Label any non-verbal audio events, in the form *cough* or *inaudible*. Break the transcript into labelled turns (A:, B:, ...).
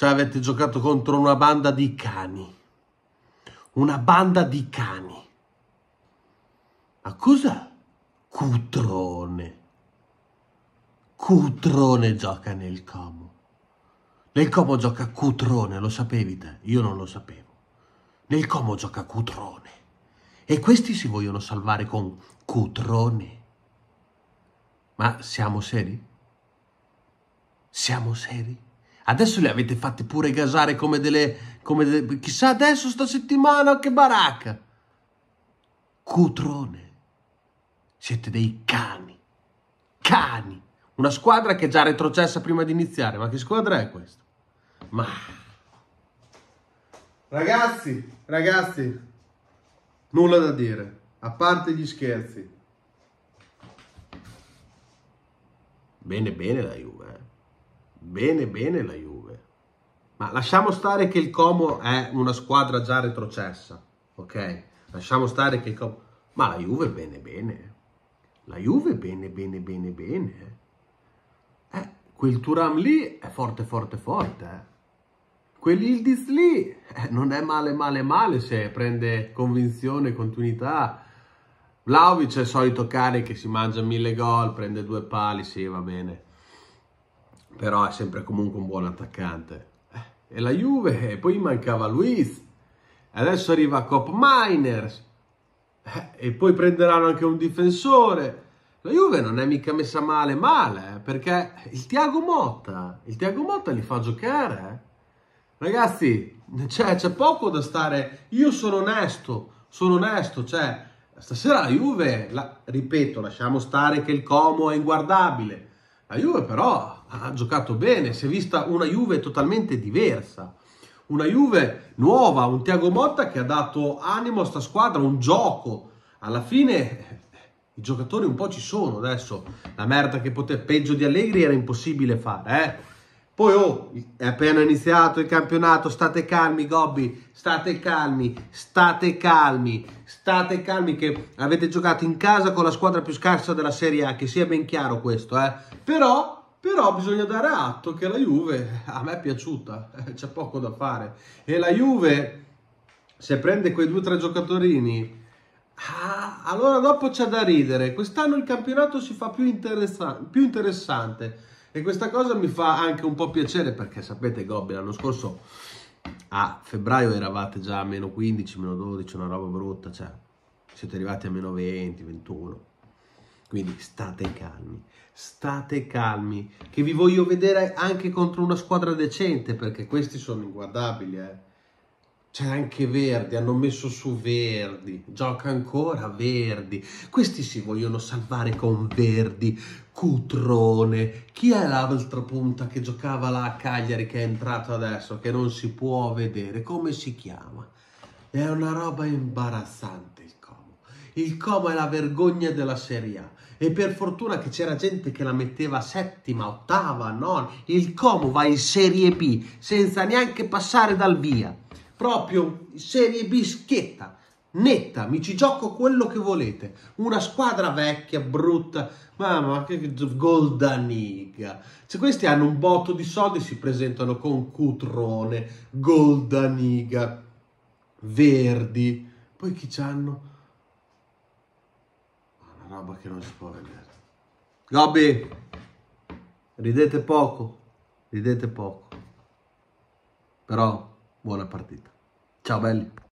A: Cioè avete giocato contro una banda di cani. Una banda di cani. Ma cosa? Cutrone. Cutrone gioca nel Como. Nel Como gioca Cutrone, lo sapevi te? Io non lo sapevo. Nel Como gioca Cutrone. E questi si vogliono salvare con Cutrone. Ma siamo seri? Siamo seri? Adesso le avete fatte pure gasare come delle... Come delle chissà adesso sta settimana che baracca. Cutrone. Siete dei cani. Cani. Una squadra che è già retrocessa prima di iniziare. Ma che squadra è questa? Ma... Ragazzi, ragazzi, nulla da dire, a parte gli scherzi. Bene, bene la Juve, eh bene bene la Juve. Ma lasciamo stare che il Como è una squadra già retrocessa, ok? Lasciamo stare che il Como... Ma la Juve bene bene. La Juve bene bene bene bene. Eh, quel Turam lì è forte forte forte, eh. Quell'Ildis lì eh, non è male male male se prende convinzione, continuità. Vlaovic è il solito cane che si mangia mille gol, prende due pali, sì va bene però è sempre comunque un buon attaccante. Eh, e la Juve, e eh, poi mancava Luiz, adesso arriva Cop Miners, eh, e poi prenderanno anche un difensore. La Juve non è mica messa male male, perché il Tiago Motta, il Tiago Motta li fa giocare. Ragazzi, c'è, c'è poco da stare, io sono onesto, sono onesto, cioè stasera la Juve, la, ripeto, lasciamo stare che il Como è inguardabile, la Juve però ha giocato bene, si è vista una Juve totalmente diversa, una Juve nuova, un Tiago Motta che ha dato animo a sta squadra, un gioco. Alla fine eh, i giocatori un po' ci sono adesso, la merda che poteva, peggio di Allegri era impossibile fare, eh? Poi oh, è appena iniziato il campionato, state calmi Gobbi, state calmi, state calmi, state calmi che avete giocato in casa con la squadra più scarsa della Serie A, che sia ben chiaro questo, eh? Però però bisogna dare atto che la Juve a me è piaciuta, *laughs* c'è poco da fare. E la Juve, se prende quei due o tre gioccatorini, ah, allora dopo c'è da ridere. Quest'anno il campionato si fa più, interessa più interessante. E questa cosa mi fa anche un po' piacere perché sapete Gobbi l'anno scorso a febbraio eravate già a meno 15, meno 12, una roba brutta, cioè siete arrivati a meno 20, 21. Quindi state calmi, state calmi, che vi voglio vedere anche contro una squadra decente, perché questi sono inguardabili. Eh. C'è anche Verdi, hanno messo su Verdi, gioca ancora Verdi. Questi si vogliono salvare con Verdi, Cutrone. Chi è l'altra punta che giocava là a Cagliari che è entrato adesso, che non si può vedere? Come si chiama? È una roba imbarazzante il corpo il coma è la vergogna della Serie A. E per fortuna che c'era gente che la metteva settima, ottava, nona. Il Como va in Serie B senza neanche passare dal via. Proprio Serie B schietta, netta, mi ci gioco quello che volete. Una squadra vecchia, brutta, mamma che Goldaniga. Se questi hanno un botto di soldi si presentano con Cutrone, Goldaniga, Verdi. Poi chi c'hanno? roba che non si può vedere. Gobbi, ridete poco, ridete poco. Però buona partita. Ciao belli.